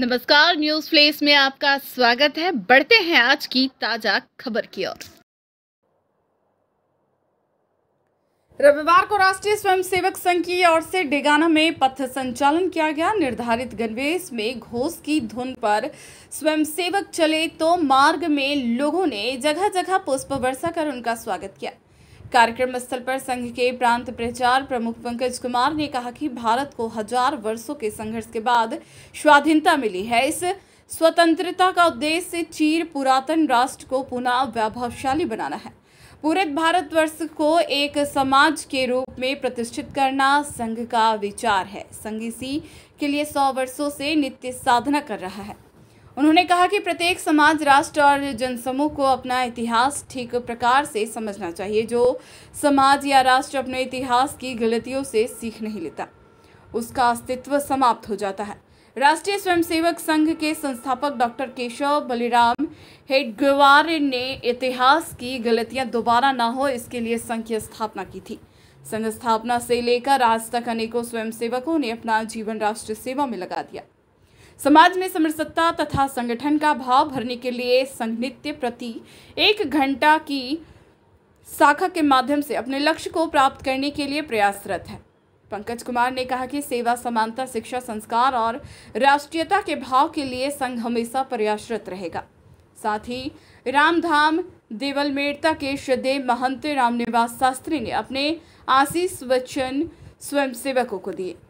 नमस्कार news place में आपका स्वागत है बढ़ते हैं आज की ताजा खबर की ओर रविवार को राष्ट्रीय स्वयंसेवक संघ की ओर से डेगाना में पथ संचालन किया गया निर्धारित गणवेश में घोष की धुन पर स्वयंसेवक चले तो मार्ग में लोगों ने जगह जगह पुष्प वर्षा कर उनका स्वागत किया कार्यक्रम स्थल पर संघ के प्रांत प्रचार प्रमुख पंकज कुमार ने कहा कि भारत को हजार वर्षों के संघर्ष के बाद स्वाधीनता मिली है इस स्वतंत्रता का उद्देश्य चीर पुरातन राष्ट्र को पुनः वैभवशाली बनाना है पूरे भारतवर्ष को एक समाज के रूप में प्रतिष्ठित करना संघ का विचार है संघ इसी के लिए सौ वर्षों से नित्य साधना कर रहा है उन्होंने कहा कि प्रत्येक समाज राष्ट्र और जनसमूह को अपना इतिहास ठीक प्रकार से समझना चाहिए जो समाज या राष्ट्र अपने इतिहास की गलतियों से सीख नहीं लेता उसका अस्तित्व समाप्त हो जाता है राष्ट्रीय स्वयंसेवक संघ के संस्थापक डॉक्टर केशव बलिराम हेडगवार ने इतिहास की गलतियां दोबारा ना हो इसके लिए संघ की स्थापना की थी संघ स्थापना से लेकर आज तक अनेकों स्वयंसेवकों ने अपना जीवन राष्ट्र सेवा में लगा दिया समाज में समरसता तथा संगठन का भाव भरने के लिए संघ नित्य प्रति एक घंटा की शाखा के माध्यम से अपने लक्ष्य को प्राप्त करने के लिए प्रयासरत है पंकज कुमार ने कहा कि सेवा समानता शिक्षा संस्कार और राष्ट्रीयता के भाव के लिए संघ हमेशा प्रयासरत रहेगा साथ ही रामधाम देवलमेड़ता के श्रद्धे महंत रामनिवास शास्त्री ने अपने आशीष वचन स्वयंसेवकों को दिए